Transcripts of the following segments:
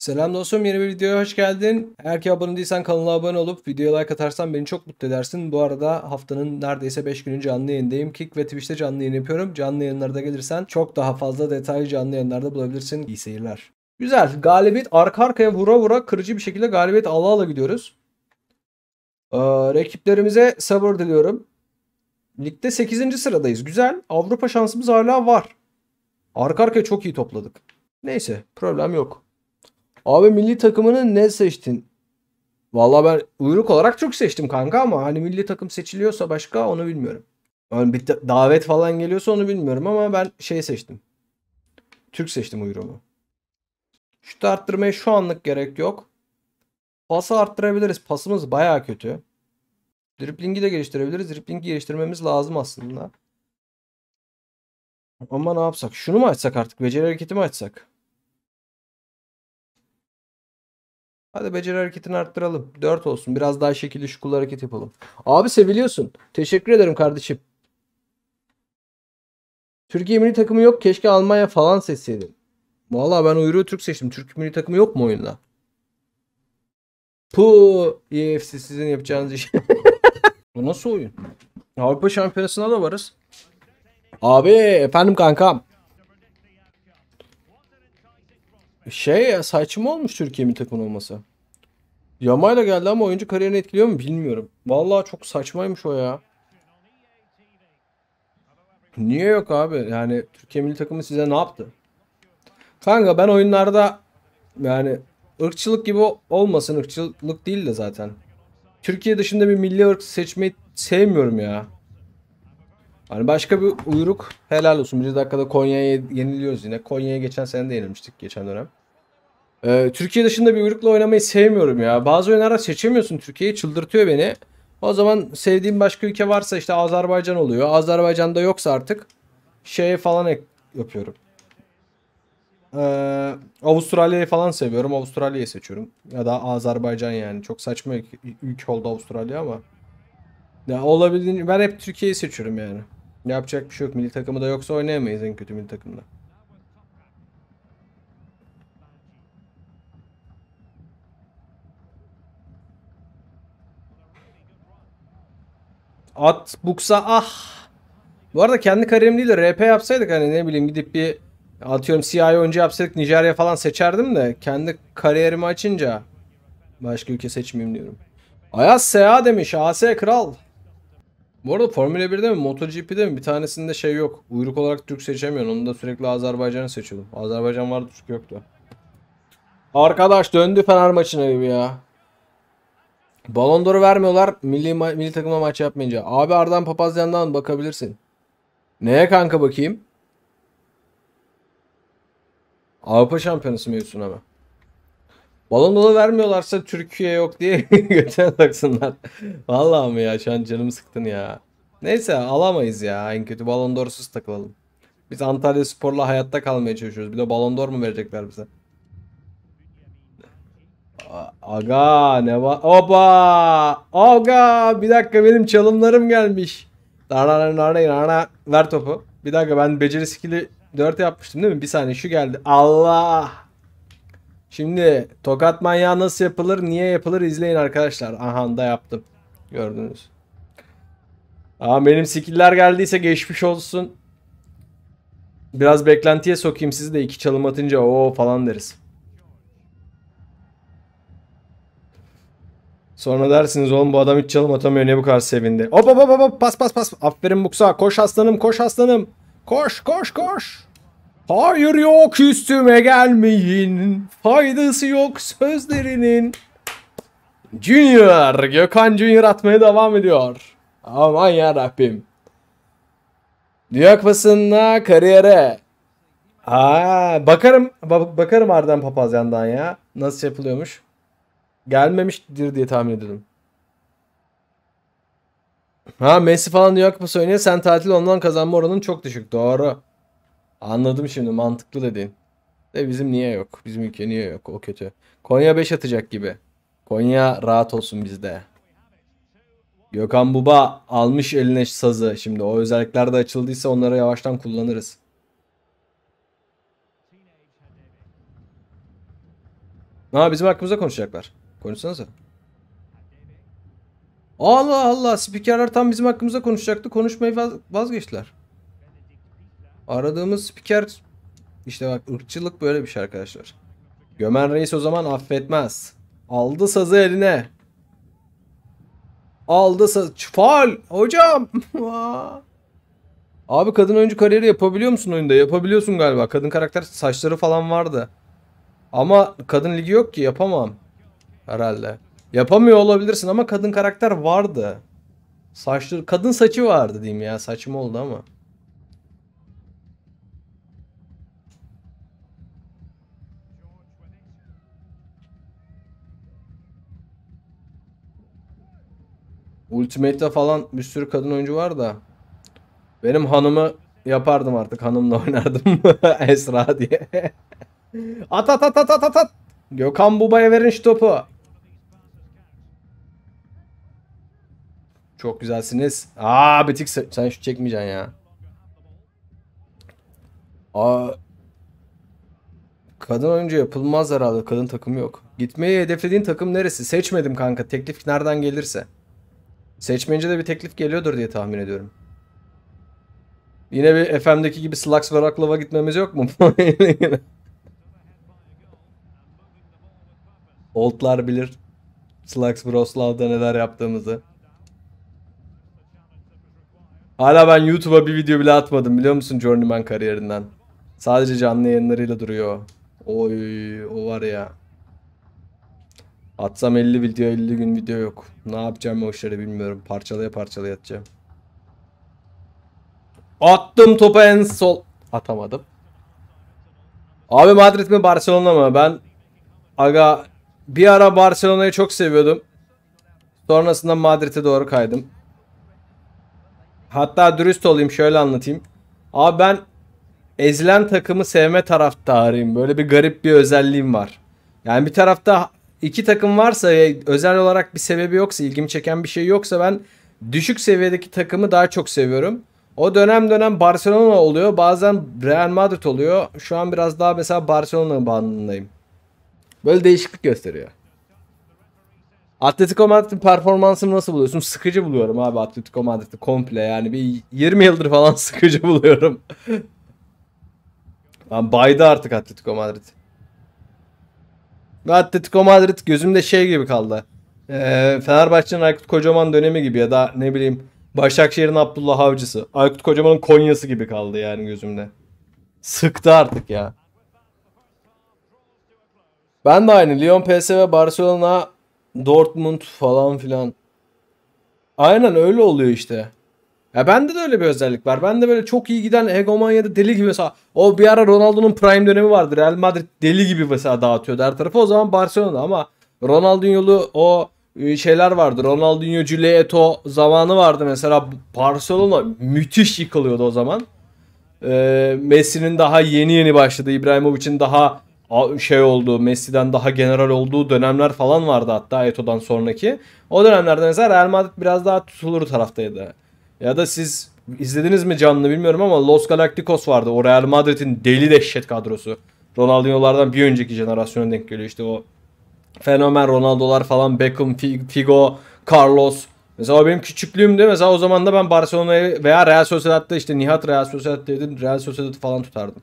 Selam dostum yeni bir videoya hoş geldin. Eğer ki abone değilsen kanala abone olup videoya like atarsan beni çok mutlu edersin. Bu arada haftanın neredeyse 5 günü canlı yayındayım. Kick ve Twitch'te canlı yayın yapıyorum. Canlı yayınlarda gelirsen çok daha fazla detaylı canlı yayınlarda bulabilirsin. İyi seyirler. Güzel. Galibiyet arka arkaya vura vura kırıcı bir şekilde galibiyet ala ala gidiyoruz. Ee, rakiplerimize sabır diliyorum. Ligde 8. sıradayız. Güzel. Avrupa şansımız hala var. Arka arkaya çok iyi topladık. Neyse problem yok. Abi milli takımını ne seçtin? Valla ben uyruk olarak Türk seçtim kanka ama hani milli takım seçiliyorsa başka onu bilmiyorum. Yani bir davet falan geliyorsa onu bilmiyorum ama ben şey seçtim. Türk seçtim uyruğumu. Şut arttırmaya şu anlık gerek yok. Pası arttırabiliriz. Pasımız baya kötü. Driplingi de geliştirebiliriz. Driplingi geliştirmemiz lazım aslında. Ama ne yapsak? Şunu mu açsak artık? Beceri hareketi mi açsak? Hadi beceri hareketini arttıralım. 4 olsun. Biraz daha şekilli şu kul hareket yapalım. Abi seviliyorsun. Teşekkür ederim kardeşim. Türkiye milli takımı yok. Keşke Almanya falan seçseydim Valla ben Uyru'yu Türk seçtim. Türk milli takımı yok mu oyunda? Pu EFC sizin yapacağınız iş. Bu nasıl oyun? Avrupa Şampiyonası'na da varız. Abi efendim kankam. Şey ya saçma olmuş Türkiye milli takımın olması. Yamayla geldi ama oyuncu kariyerini etkiliyor mu bilmiyorum. Vallahi çok saçmaymış o ya. Niye yok abi? Yani Türkiye milli takımı size ne yaptı? Kanka ben oyunlarda yani ırkçılık gibi olmasın ırkçılık değil de zaten. Türkiye dışında bir milli ırk seçmeyi sevmiyorum ya. Hani başka bir uyruk helal olsun. Bir dakikada Konya'ya yeniliyoruz yine. Konya'ya geçen sene de yenilmiştik geçen dönem. Ee, Türkiye dışında bir uyrukla oynamayı sevmiyorum ya. Bazı oyunlara seçemiyorsun Türkiye'yi çıldırtıyor beni. O zaman sevdiğim başka ülke varsa işte Azerbaycan oluyor. Azerbaycan'da yoksa artık şeye falan ek yapıyorum. Ee, Avustralya'yı falan seviyorum. Avustralya'yı seçiyorum. Ya da Azerbaycan yani. Çok saçma ülke, ülke oldu Avustralya ama. Ya olabildiğince ben hep Türkiye'yi seçiyorum yani. Yapacak bir şey yok. Milli takımı da yoksa oynayamayız en kötü milli takımda. At buksa ah. Bu arada kendi kariyerim değil de RP yapsaydık hani ne bileyim gidip bir atıyorum CIA önce yapsaydık Nijerya falan seçerdim de kendi kariyerimi açınca başka ülke seçmeyeyim diyorum. Ayaz SA demiş AS Kral. Bu arada Formula 1'de mi MotoGP'de mi bir tanesinde şey yok. Uyruk olarak Türk seçemiyorum Onu da sürekli Azerbaycan'ı seçiyordum. Azerbaycan vardı Türk yoktu. Arkadaş döndü Fener maçına gibi ya. Balon d'Or'u vermiyorlar milli, ma- milli takımla maç yapmayınca. Abi Ardan Papazyan'dan bakabilirsin. Neye kanka bakayım? Avrupa Şampiyonası mevzusuna mı? Balon d'Or'u vermiyorlarsa Türkiye yok diye götüne taksınlar. Vallahi mi ya şu an canımı sıktın ya. Neyse alamayız ya en kötü Balon d'Or'suz takılalım. Biz Antalya Spor'la hayatta kalmaya çalışıyoruz. Bir de Balon d'Or mu verecekler bize? Aga ne var? Oba! Aga! Bir dakika benim çalımlarım gelmiş. Ver topu. Bir dakika ben beceri skill'i 4 yapmıştım değil mi? Bir saniye şu geldi. Allah! Şimdi tokat manyağı nasıl yapılır, niye yapılır İzleyin arkadaşlar. Aha da yaptım. Gördünüz. Aa, benim skill'ler geldiyse geçmiş olsun. Biraz beklentiye sokayım sizi de iki çalım atınca o falan deriz. Sonra dersiniz oğlum bu adam hiç çalım atamıyor ne bu kadar sevindi. Hop hop hop hop pas pas pas. Aferin Buksa koş aslanım koş aslanım. Koş koş koş. Hayır yok üstüme gelmeyin. Faydası yok sözlerinin. Junior. Gökhan Junior atmaya devam ediyor. Aman ya Rabbim. Dünya Kupası'nda kariyere. Aa, bakarım ba bakarım Arden yandan ya. Nasıl yapılıyormuş? Gelmemiştir diye tahmin ediyordum. Ha Messi falan New York Kupası oynuyor. Sen tatil ondan kazanma oranın çok düşük. Doğru. Anladım şimdi mantıklı dedin. De bizim niye yok? Bizim ülke niye yok? O kötü. Konya 5 atacak gibi. Konya rahat olsun bizde. Gökhan Buba almış eline sazı. Şimdi o özellikler de açıldıysa onları yavaştan kullanırız. Ha bizim hakkımızda konuşacaklar. Konuşsanıza. Allah Allah spikerler tam bizim hakkımızda konuşacaktı. Konuşmayı vazgeçtiler. Aradığımız spiker işte bak ırkçılık böyle bir şey arkadaşlar. Gömen Reis o zaman affetmez. Aldı sazı eline. Aldı sazı. Faal hocam. Abi kadın oyuncu kariyeri yapabiliyor musun oyunda? Yapabiliyorsun galiba. Kadın karakter saçları falan vardı. Ama kadın ligi yok ki yapamam herhalde. Yapamıyor olabilirsin ama kadın karakter vardı. Saçlı kadın saçı vardı diyeyim ya. Saçım oldu ama. Ultimate'de falan bir sürü kadın oyuncu var da benim hanımı yapardım artık hanımla oynardım Esra diye. at at at at at at at. Gökhan Buba'ya verin şu topu. Çok güzelsiniz. Aa Betik sen şu çekmeyeceksin ya. Aa Kadın oyuncu yapılmaz herhalde. Kadın takımı yok. Gitmeyi hedeflediğin takım neresi? Seçmedim kanka. Teklif nereden gelirse. Seçmeyince de bir teklif geliyordur diye tahmin ediyorum. Yine bir FM'deki gibi Slux ve Raklov'a gitmemiz yok mu? Oldlar bilir. Slux Broslav'da neler yaptığımızı. Hala ben YouTube'a bir video bile atmadım biliyor musun Journeyman kariyerinden. Sadece canlı yayınlarıyla duruyor. Oy o var ya. Atsam 50 video 50 gün video yok. Ne yapacağım o işleri bilmiyorum. Parçalaya parçalaya atacağım. Attım topa en sol. Atamadım. Abi Madrid mi Barcelona mı? Ben aga bir ara Barcelona'yı çok seviyordum. Sonrasında Madrid'e doğru kaydım. Hatta dürüst olayım şöyle anlatayım. Abi ben ezilen takımı sevme taraftarıyım. Böyle bir garip bir özelliğim var. Yani bir tarafta iki takım varsa e, özel olarak bir sebebi yoksa, ilgimi çeken bir şey yoksa ben düşük seviyedeki takımı daha çok seviyorum. O dönem dönem Barcelona oluyor. Bazen Real Madrid oluyor. Şu an biraz daha mesela Barcelona bandındayım. Böyle değişiklik gösteriyor. Atletico Madrid'in performansını nasıl buluyorsun? Sıkıcı buluyorum abi Atletico Madrid'i komple yani bir 20 yıldır falan sıkıcı buluyorum. Lan baydı artık Atletico Madrid. Ve Atletico Madrid gözümde şey gibi kaldı. Ee, Fenerbahçe'nin Aykut Kocaman dönemi gibi ya da ne bileyim Başakşehir'in Abdullah Avcısı. Aykut Kocaman'ın Konya'sı gibi kaldı yani gözümde. Sıktı artık ya. Ben de aynı. Lyon, PSV, Barcelona Dortmund falan filan. Aynen öyle oluyor işte. Ya bende de öyle bir özellik var. Ben de böyle çok iyi giden hegemonyada deli gibi mesela o bir ara Ronaldo'nun prime dönemi vardı. Real Madrid deli gibi mesela dağıtıyordu her tarafı. O zaman Barcelona ama Ronaldinho'lu o e, şeyler vardı. Ronaldinho, Julie Eto zamanı vardı mesela. Barcelona müthiş yıkılıyordu o zaman. Ee, Messi'nin daha yeni yeni başladı. İbrahimovic'in daha şey olduğu, Messi'den daha general olduğu dönemler falan vardı hatta Eto'dan sonraki. O dönemlerde mesela Real Madrid biraz daha tutulur taraftaydı. Ya da siz izlediniz mi canlı bilmiyorum ama Los Galacticos vardı. O Real Madrid'in deli dehşet kadrosu. Ronaldinho'lardan bir önceki jenerasyona denk geliyor işte o. Fenomen Ronaldo'lar falan, Beckham, Figo, Carlos. Mesela benim küçüklüğümde mesela o zaman da ben Barcelona'yı veya Real Sociedad'da işte Nihat Real Sociedad'daydı. Real Sociedad'ı falan tutardım.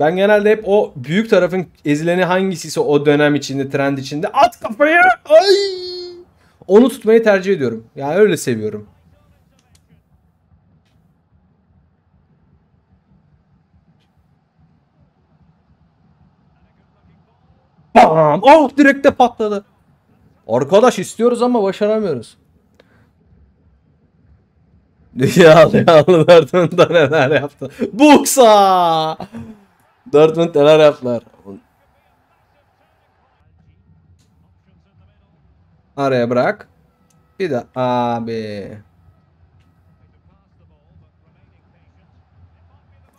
Ben genelde hep o büyük tarafın ezileni hangisiyse o dönem içinde, trend içinde at kafayı. Ay! Onu tutmayı tercih ediyorum. Yani öyle seviyorum. Bam! Oh direkt de patladı. Arkadaş istiyoruz ama başaramıyoruz. Yağlı yağlılar neler yaptı. Buksa! Dortmund neler yaptılar. Araya bırak. Bir de abi.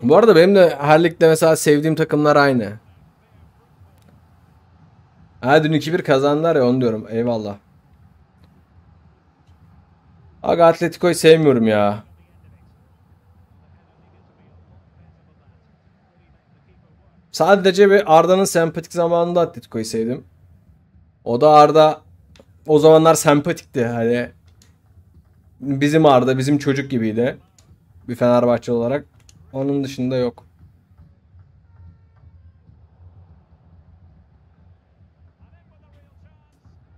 Bu arada benim de her ligde mesela sevdiğim takımlar aynı. Ha dün 2-1 kazandılar ya onu diyorum. Eyvallah. Aga Atletico'yu sevmiyorum ya. Sadece bir Arda'nın sempatik zamanında Atletico'yu sevdim. O da Arda o zamanlar sempatikti hani. Bizim Arda bizim çocuk gibiydi. Bir Fenerbahçe olarak. Onun dışında yok.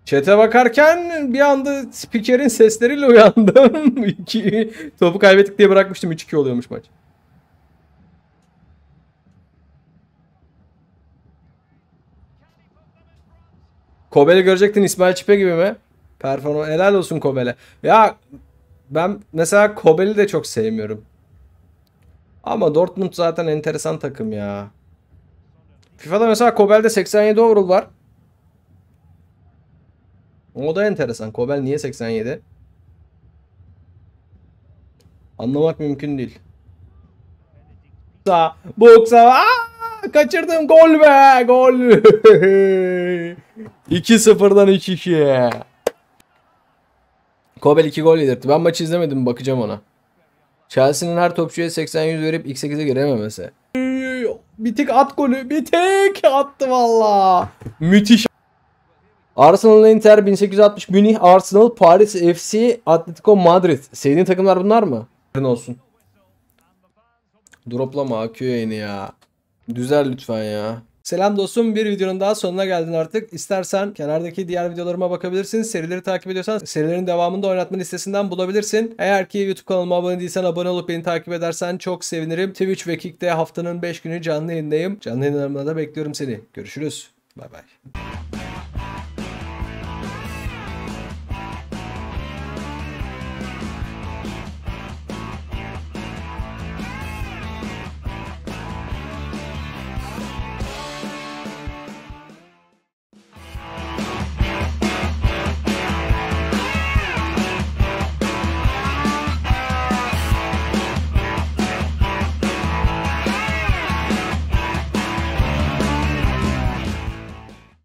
Çete bakarken bir anda spikerin sesleriyle uyandım. topu kaybettik diye bırakmıştım. 3-2 oluyormuş maç. Kobel'i görecektin İsmail Çipe gibi mi? Performans helal olsun Kobel'e. Ya ben mesela Kobel'i de çok sevmiyorum. Ama Dortmund zaten enteresan takım ya. FIFA'da mesela Kobel'de 87 overall var. O da enteresan. Kobel niye 87? Anlamak mümkün değil. Boksa, buksa. aaa! kaçırdım. Gol be. Gol. 2-0'dan 2-2'ye. Kobel 2 gol yedirtti. Ben maçı izlemedim. Bakacağım ona. Chelsea'nin her topçuya 80-100 verip x8'e girememesi. Bir tek at golü. Bir tek attı valla. Müthiş. Arsenal Inter 1860 Münih Arsenal Paris FC Atletico Madrid. Sevdiğin takımlar bunlar mı? olsun. Droplama AQ yayını ya. Düzel lütfen ya. Selam dostum bir videonun daha sonuna geldin artık. İstersen kenardaki diğer videolarıma bakabilirsin. Serileri takip ediyorsan serilerin devamını da oynatma listesinden bulabilirsin. Eğer ki YouTube kanalıma abone değilsen abone olup beni takip edersen çok sevinirim. Twitch ve Kick'te haftanın 5 günü canlı yayındayım. Canlı yayınlarımda da bekliyorum seni. Görüşürüz. Bay bay.